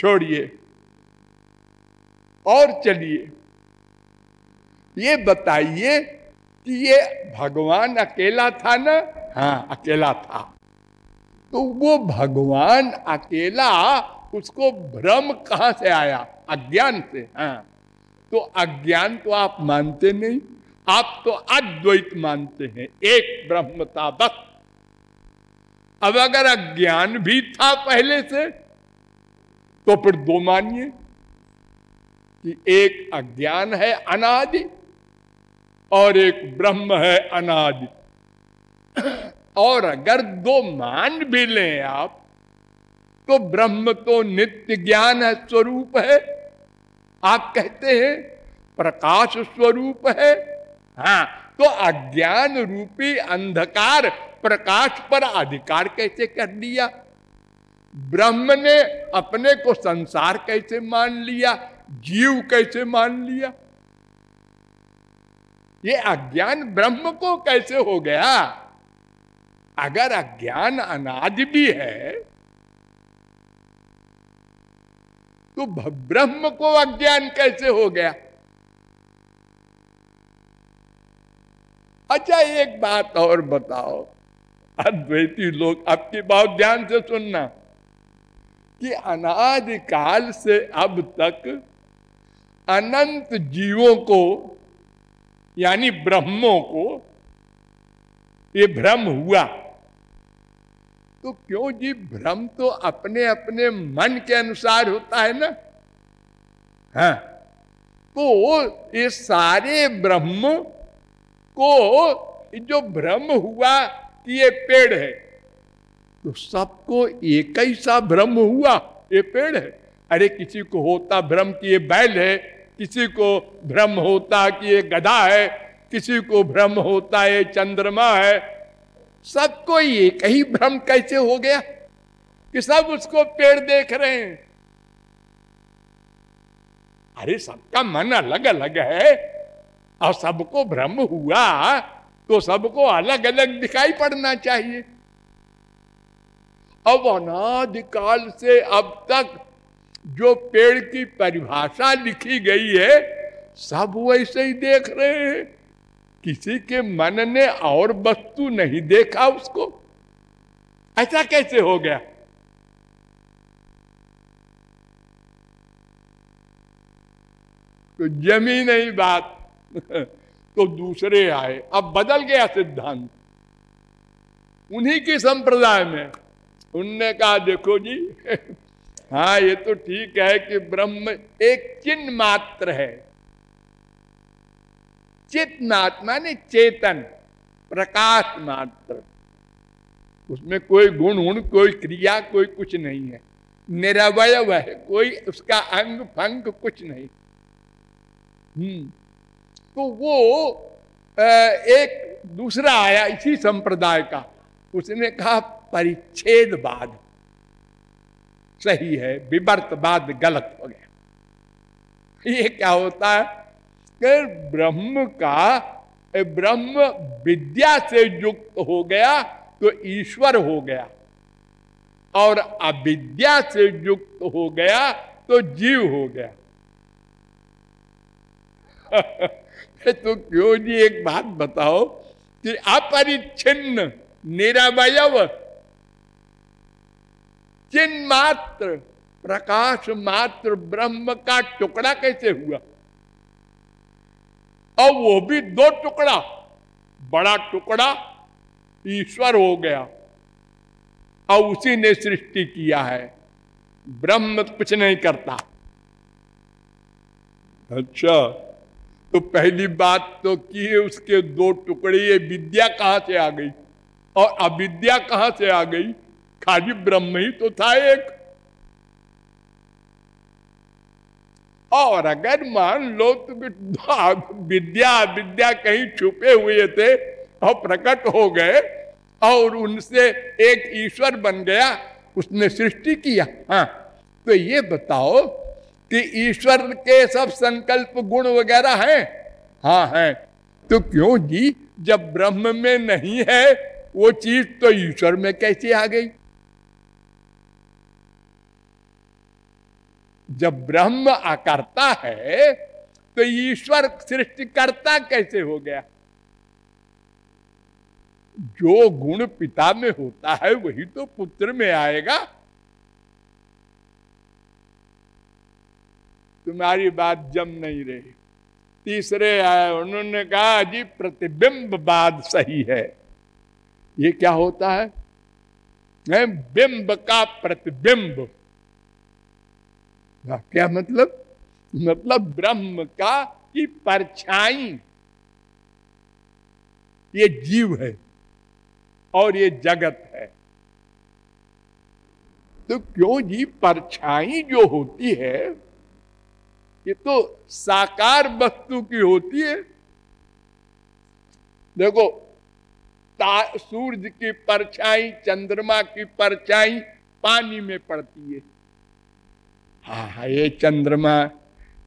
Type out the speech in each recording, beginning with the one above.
छोड़िए और चलिए ये बताइए कि ये भगवान अकेला था ना हाँ अकेला था तो वो भगवान अकेला उसको भ्रम कहां से आया अज्ञान से हाँ तो अज्ञान तो आप मानते नहीं आप तो अद्वैत मानते हैं एक ब्रह्मता बस अब अगर अज्ञान भी था पहले से तो फिर दो मानिए कि एक अज्ञान है अनादि और एक ब्रह्म है अनादि और अगर दो मान भी लें आप तो ब्रह्म तो नित्य ज्ञान स्वरूप है आप कहते हैं प्रकाश स्वरूप है हाँ तो अज्ञान रूपी अंधकार प्रकाश पर अधिकार कैसे कर दिया ब्रह्म ने अपने को संसार कैसे मान लिया जीव कैसे मान लिया ये अज्ञान ब्रह्म को कैसे हो गया अगर अज्ञान अनाज भी है तो ब्रह्म को अज्ञान कैसे हो गया अच्छा एक बात और बताओ अद्वैती लोग आपकी बहुत ध्यान से सुनना कि अनादिकाल से अब तक अनंत जीवों को यानी ब्रह्मों को ये भ्रम हुआ तो क्यों जी भ्रम तो अपने अपने मन के अनुसार होता है ना हाँ तो ये सारे ब्रह्म को जो भ्रम हुआ कि ये पेड़ है तो सबको एक ही सा भ्रम हुआ ये पेड़ है अरे किसी को होता भ्रम कि ये बैल है किसी को भ्रम होता कि ये गधा है किसी को भ्रम होता है चंद्रमा है सबको एक ही भ्रम कैसे हो गया कि सब उसको पेड़ देख रहे हैं अरे सबका मन अलग अलग है और सबको भ्रम हुआ तो सबको अलग अलग दिखाई पड़ना चाहिए अब अनादिकाल से अब तक जो पेड़ की परिभाषा लिखी गई है सब वैसे ही देख रहे हैं किसी के मन ने और वस्तु नहीं देखा उसको ऐसा कैसे हो गया तो जमी नहीं बात तो दूसरे आए अब बदल गया सिद्धांत उन्हीं के संप्रदाय में उनने कहा देखो जी हाँ ये तो ठीक है कि ब्रह्म एक चिन्ह मात्र है चित्नात्मा ने चेतन प्रकाश मात्र उसमें कोई गुण उण कोई क्रिया कोई कुछ नहीं है निरवय है कोई उसका अंग फंग कुछ नहीं हम्म तो वो एक दूसरा आया इसी संप्रदाय का उसने कहा परिच्छेदवाद सही है विवर्तवाद गलत हो गया ये क्या होता है कि ब्रह्म का ब्रह्म विद्या से युक्त हो गया तो ईश्वर हो गया और अविद्या से युक्त हो गया तो जीव हो गया तो क्यों जी एक बात बताओ कि अपरिच्छिन्न निरवय चिन्ह मात्र प्रकाश मात्र ब्रह्म का टुकड़ा कैसे हुआ और वो भी दो टुकड़ा बड़ा टुकड़ा ईश्वर हो गया और उसी ने सृष्टि किया है ब्रह्म कुछ नहीं करता अच्छा तो पहली बात तो की उसके दो टुकड़े ये विद्या कहां से आ गई और अविद्या कहां से आ गई खाली ब्रह्म ही तो था एक और अगर मान लो तो विद्या विद्या कहीं छुपे हुए थे और प्रकट हो गए और उनसे एक ईश्वर बन गया उसने सृष्टि किया हाँ तो ये बताओ कि ईश्वर के सब संकल्प गुण वगैरह हैं हाँ हैं तो क्यों जी जब ब्रह्म में नहीं है वो चीज तो ईश्वर में कैसे आ गई जब ब्रह्म आकारता है तो ईश्वर सृष्टिकर्ता कैसे हो गया जो गुण पिता में होता है वही तो पुत्र में आएगा तुम्हारी बात जम नहीं रही तीसरे आए उन्होंने कहा जी प्रतिबिंब बाद सही है ये क्या होता है बिंब का प्रतिबिंब हाँ, क्या मतलब मतलब ब्रह्म का की परछाई ये जीव है और ये जगत है तो क्यों जी परछाई जो होती है ये तो साकार वस्तु की होती है देखो सूरज की परछाई चंद्रमा की परछाई पानी में पड़ती है हा हा ये चंद्रमा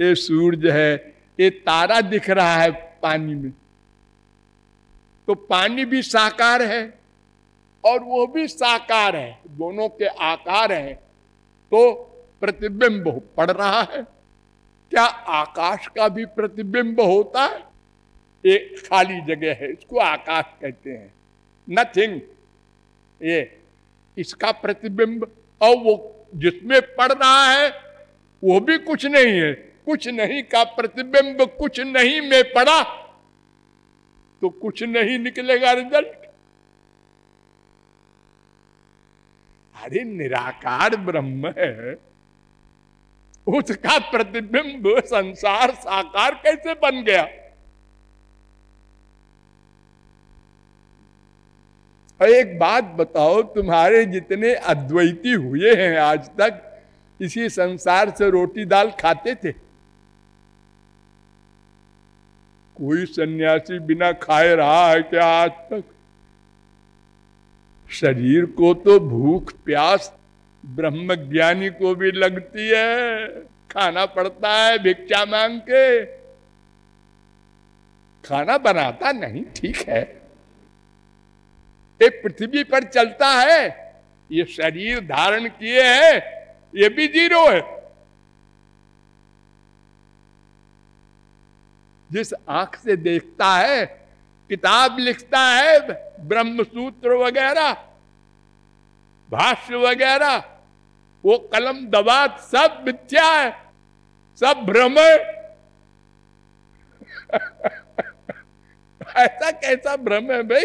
ये सूरज है ये तारा दिख रहा है पानी में तो पानी भी साकार है और वो भी साकार है दोनों के आकार है तो प्रतिबिंब पड़ रहा है क्या आकाश का भी प्रतिबिंब होता है एक खाली जगह है इसको आकाश कहते हैं नथिंग ये इसका प्रतिबिंब और वो जिसमें पढ़ रहा है वो भी कुछ नहीं है कुछ नहीं का प्रतिबिंब कुछ नहीं में पड़ा तो कुछ नहीं निकलेगा रिजल्ट अरे निराकार ब्रह्म है उसका प्रतिबिंब संसार साकार कैसे बन गया और एक बात बताओ तुम्हारे जितने अद्वैती हुए हैं आज तक इसी संसार से रोटी दाल खाते थे कोई सन्यासी बिना खाए रहा है क्या आज तक शरीर को तो भूख प्यास ब्रह्म ज्ञानी को भी लगती है खाना पड़ता है भिक्षा मांग के खाना बनाता नहीं ठीक है ये पृथ्वी पर चलता है ये शरीर धारण किए है ये भी जीरो है जिस आंख से देखता है किताब लिखता है ब्रह्म सूत्र वगैरह भाष्य वगैरह वो कलम दबात सब मिथ्या है सब भ्रम है ऐसा कैसा भ्रम है भाई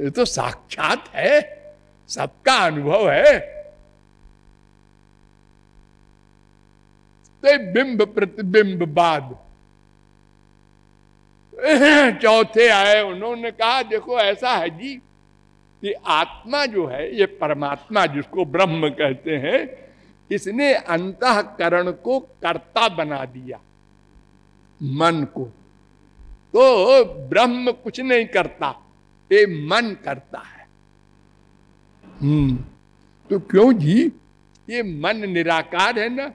ये तो साक्षात है सबका अनुभव है ते बिंब प्रतिबिंब बाद चौथे आए उन्होंने कहा देखो ऐसा है जी कि आत्मा जो है ये परमात्मा जिसको ब्रह्म कहते हैं इसने अंतकरण को कर्ता बना दिया मन को तो ब्रह्म कुछ नहीं करता ये मन करता है हम्म तो क्यों जी ये मन निराकार है ना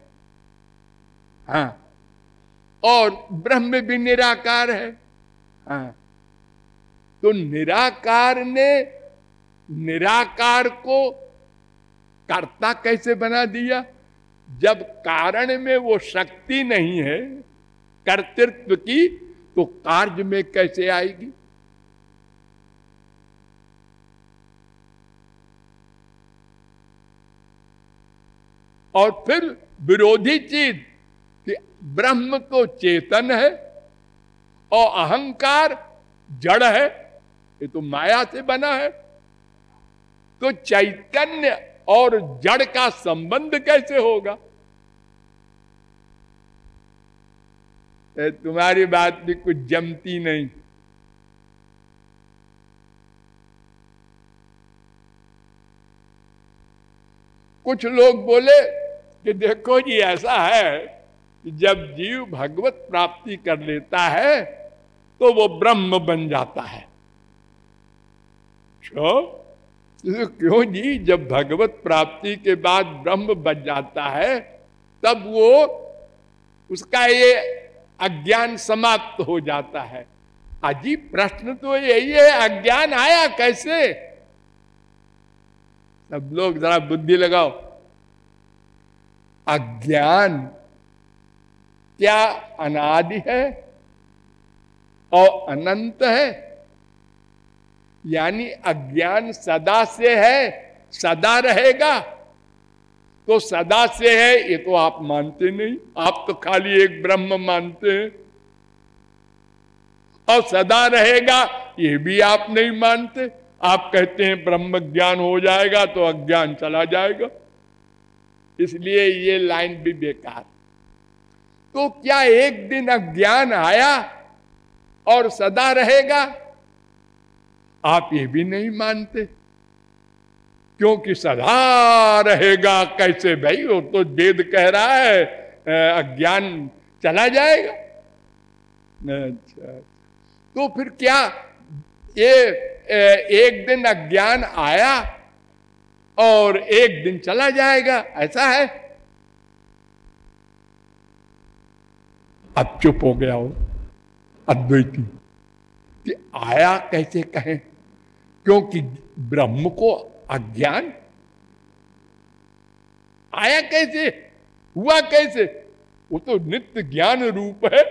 हाँ और ब्रह्म भी निराकार है हाँ तो निराकार ने निराकार को कर्ता कैसे बना दिया जब कारण में वो शक्ति नहीं है कर्तृत्व की तो कार्य में कैसे आएगी और फिर विरोधी चीज कि ब्रह्म तो चेतन है और अहंकार जड़ है ये तो माया से बना है तो चैतन्य और जड़ का संबंध कैसे होगा तुम्हारी बात भी कुछ जमती नहीं कुछ लोग बोले कि देखो जी ऐसा है कि जब जीव भगवत प्राप्ति कर लेता है तो वो ब्रह्म बन जाता है क्यों तो क्यों जी जब भगवत प्राप्ति के बाद ब्रह्म बन जाता है तब वो उसका ये अज्ञान समाप्त हो जाता है अजीब प्रश्न तो यही है अज्ञान आया कैसे सब लोग जरा बुद्धि लगाओ अज्ञान क्या अनादि है और अनंत है यानी अज्ञान सदा से है सदा रहेगा तो सदा से है ये तो आप मानते नहीं आप तो खाली एक ब्रह्म मानते हैं और सदा रहेगा ये भी आप नहीं मानते आप कहते हैं ब्रह्म ज्ञान हो जाएगा तो अज्ञान चला जाएगा इसलिए ये लाइन भी बेकार तो क्या एक दिन अज्ञान आया और सदा रहेगा आप ये भी नहीं मानते क्योंकि सदा रहेगा कैसे भाई वो तो वेद कह रहा है अज्ञान चला जाएगा अच्छा, अच्छा तो फिर क्या ये एक दिन अज्ञान आया और एक दिन चला जाएगा ऐसा है अब चुप हो गया हो अद्वैती कि आया कैसे कहें क्योंकि ब्रह्म को अज्ञान आया कैसे हुआ कैसे वो तो नित्य ज्ञान रूप है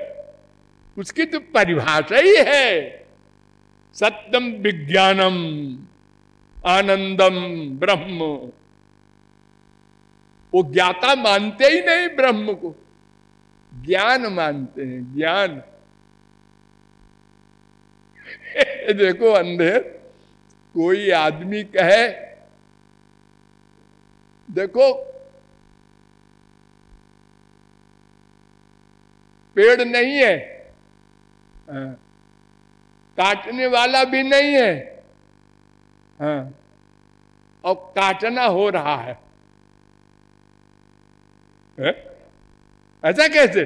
उसकी तो परिभाषा ही है सत्यम विज्ञानम आनंदम ब्रह्म वो ज्ञाता मानते ही नहीं ब्रह्म को ज्ञान मानते हैं ज्ञान देखो अंधेर कोई आदमी कहे देखो पेड़ नहीं है हाँ, काटने वाला भी नहीं है हाँ। और काटना हो रहा है हाँ? ऐसा कैसे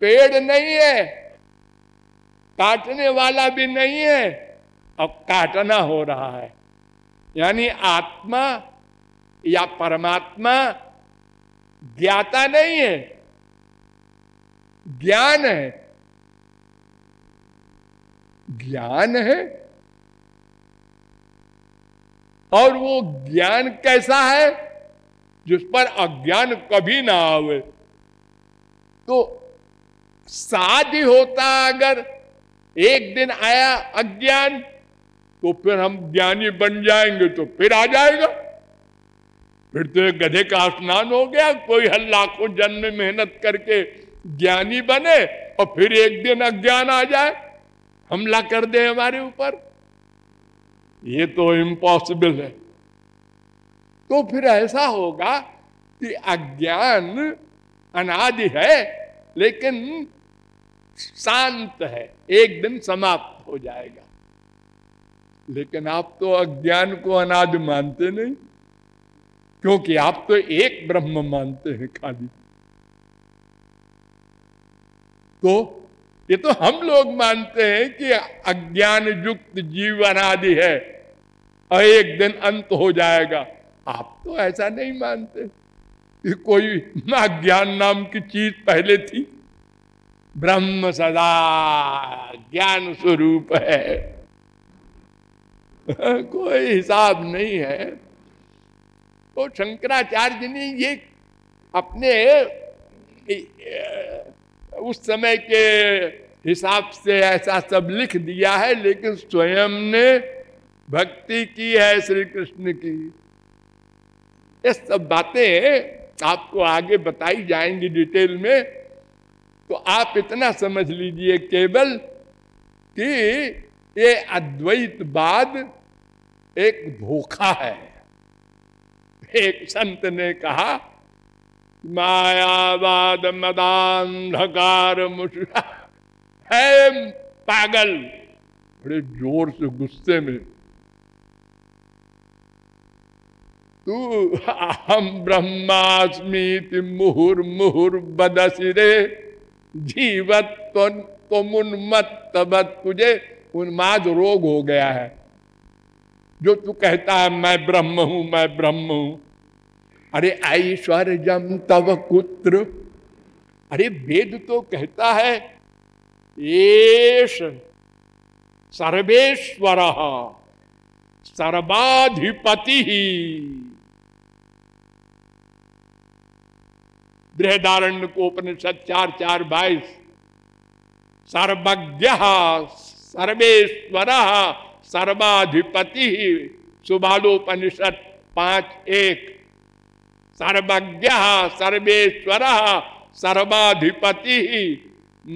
पेड़ नहीं है काटने वाला भी नहीं है और काटना हो रहा है यानी आत्मा या परमात्मा ज्ञाता नहीं है ज्ञान है ज्ञान है और वो ज्ञान कैसा है जिस पर अज्ञान कभी ना आवे तो साध ही होता अगर एक दिन आया अज्ञान तो फिर हम ज्ञानी बन जाएंगे तो फिर आ जाएगा फिर तो एक गधे का स्नान हो गया कोई हर लाखों जन्म मेहनत करके ज्ञानी बने और फिर एक दिन अज्ञान आ जाए हमला कर दे हमारे ऊपर ये तो इम्पॉसिबल है तो फिर ऐसा होगा कि अज्ञान अनादि है लेकिन शांत है एक दिन समाप्त हो जाएगा लेकिन आप तो अज्ञान को अनादि मानते नहीं क्योंकि आप तो एक ब्रह्म मानते हैं खाली तो ये तो हम लोग मानते हैं कि अज्ञान युक्त जीवन आदि है और एक दिन अंत हो जाएगा आप तो ऐसा नहीं मानते कि कोई ना नाम की चीज पहले थी ब्रह्म सदा ज्ञान स्वरूप है कोई हिसाब नहीं है तो शंकराचार्य ने ये अपने उस समय के हिसाब से ऐसा सब लिख दिया है लेकिन स्वयं ने भक्ति की है श्री कृष्ण की ये सब बातें आपको आगे बताई जाएंगी डिटेल में तो आप इतना समझ लीजिए केवल कि ये अद्वैत बाद एक धोखा है एक संत ने कहा मायावाद मदांधकार है पागल बड़े जोर से गुस्से में तू अहम ब्रह्मास्मी मुहुर मुहुर बदसिरे जीवत तुम तबत तुझे उन्माद रोग हो गया है जो तू कहता है मैं ब्रह्म हूं मैं ब्रह्म हूं अरे जम तव कुत्र अरे वेद तो कहता है सर्वेश्वर सर्वाधिपति ही बृहदारण्य को उपनिषद चार चार बाईस सर्वज्ञ सर्वेश्वर सर्वाधिपति सुबालोपनिषद पांच एक सर्वज्ञ सर्वेश्वर सर्वाधिपति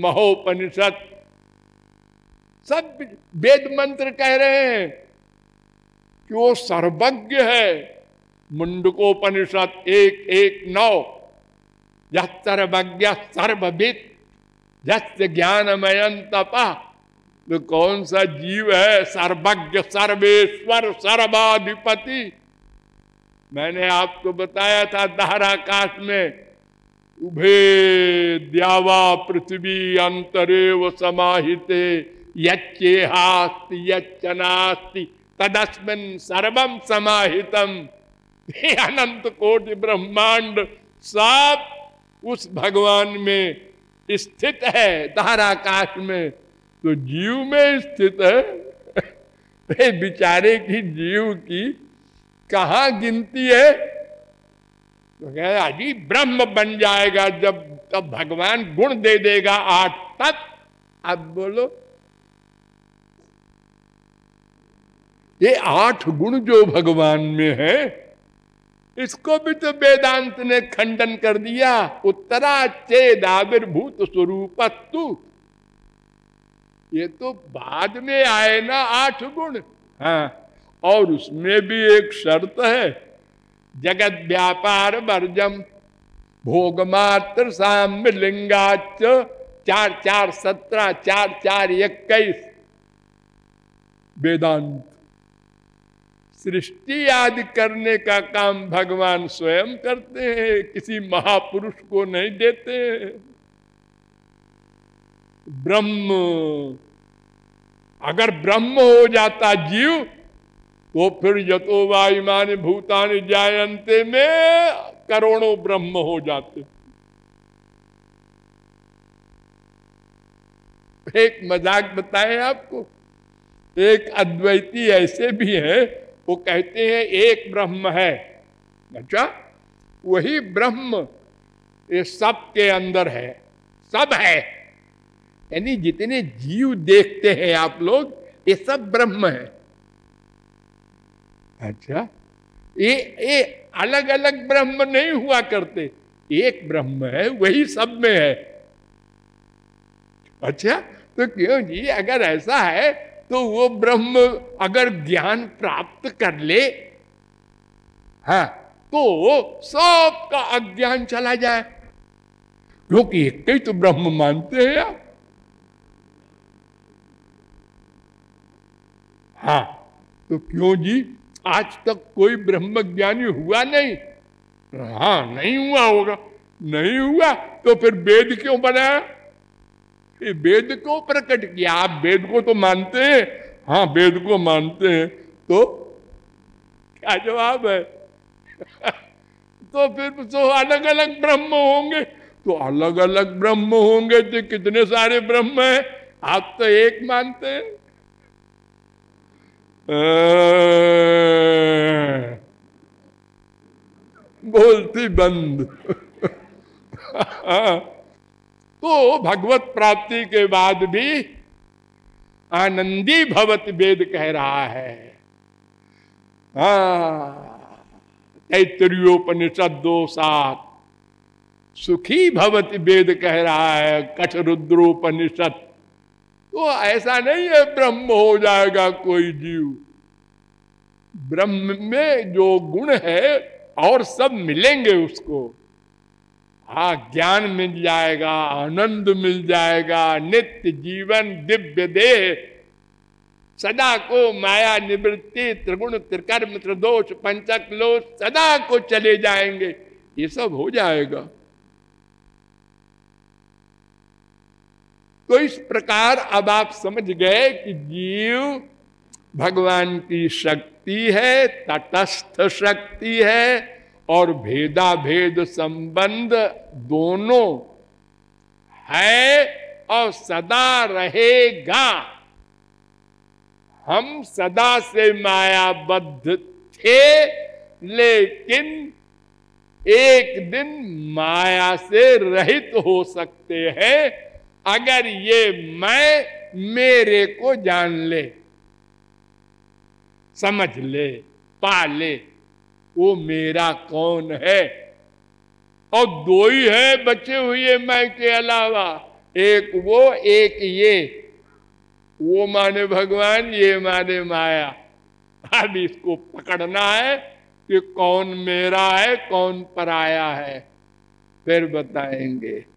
महोपनिषद सब वेद मंत्र कह रहे हैं कि वो सर्वज्ञ है मुंडकोपनिषद एक एक नौ यज्ञ सर्वज्ञ सर्वविद यस्य तप तो कौन सा जीव है सर्वज्ञ सर्वेश्वर सर्वाधिपति मैंने आपको बताया था दहराकाश में उभे द्यावा पृथ्वी अंतरे व समाहिते यच्चेहास्ति यच्चनास्ति तदस्मिन सर्वम समाहितम अनंत कोटि ब्रह्मांड सब उस भगवान में स्थित है दहराकाश में तो जीव में स्थित है बेचारे की जीव की कहा गिनती है तो कह जी ब्रह्म बन जाएगा जब तब भगवान गुण दे देगा आठ तक अब बोलो ये आठ गुण जो भगवान में है इसको भी तो वेदांत ने खंडन कर दिया उत्तरा चेद आविर्भूत स्वरूप तू ये तो बाद में आए ना आठ गुण हाँ और उसमें भी एक शर्त है जगत व्यापार वर्जम भोगमात्र साम्य लिंगाच चार चार सत्रह चार चार इक्कीस वेदांत सृष्टि आदि करने का काम भगवान स्वयं करते हैं किसी महापुरुष को नहीं देते ब्रह्म अगर ब्रह्म हो जाता जीव तो फिर यतो वायुमान भूतान जायंते में करोड़ों ब्रह्म हो जाते एक मजाक बताए आपको एक अद्वैती ऐसे भी हैं वो कहते हैं एक ब्रह्म है अच्छा वही ब्रह्म ये सब के अंदर है सब है यानी जितने जीव देखते हैं आप लोग ये सब ब्रह्म है अच्छा हाँ? ये ये अलग अलग ब्रह्म नहीं हुआ करते एक ब्रह्म है वही सब में है अच्छा तो क्यों जी अगर ऐसा है तो वो ब्रह्म अगर ज्ञान प्राप्त कर ले हा तो सबका अज्ञान चला जाए लोग एक ही तो ब्रह्म मानते हैं आप हाँ तो क्यों जी आज तक कोई ब्रह्म ज्ञानी हुआ नहीं हाँ नहीं हुआ होगा नहीं हुआ तो फिर वेद क्यों बनाया ये वेद क्यों प्रकट किया आप वेद को तो मानते हैं हाँ वेद को मानते हैं तो क्या जवाब है तो फिर तो अलग अलग ब्रह्म होंगे तो अलग अलग ब्रह्म होंगे तो कितने सारे ब्रह्म हैं आप तो एक मानते हैं बोलती बंद तो भगवत प्राप्ति के बाद भी आनंदी भवत वेद कह रहा है तैतरियोपनिषद हाँ, दो सात सुखी भवत वेद कह रहा है कठ रुद्रोपनिषद तो ऐसा नहीं है ब्रह्म हो जाएगा कोई जीव ब्रह्म में जो गुण है और सब मिलेंगे उसको हा ज्ञान मिल जाएगा आनंद मिल जाएगा नित्य जीवन दिव्य देह सदा को माया निवृत्ति त्रिगुण त्रिकर्म त्रिदोष पंचक लोष सदा को चले जाएंगे ये सब हो जाएगा तो इस प्रकार अब आप समझ गए कि जीव भगवान की शक्ति है तटस्थ शक्ति है और भेदा भेद संबंध दोनों है और सदा रहेगा हम सदा से मायाबद्ध थे लेकिन एक दिन माया से रहित हो सकते हैं अगर ये मैं मेरे को जान ले समझ ले पा ले वो मेरा कौन है और दो ही है बचे हुए मैं के अलावा एक वो एक ये वो माने भगवान ये माने माया अब इसको पकड़ना है कि कौन मेरा है कौन पराया है फिर बताएंगे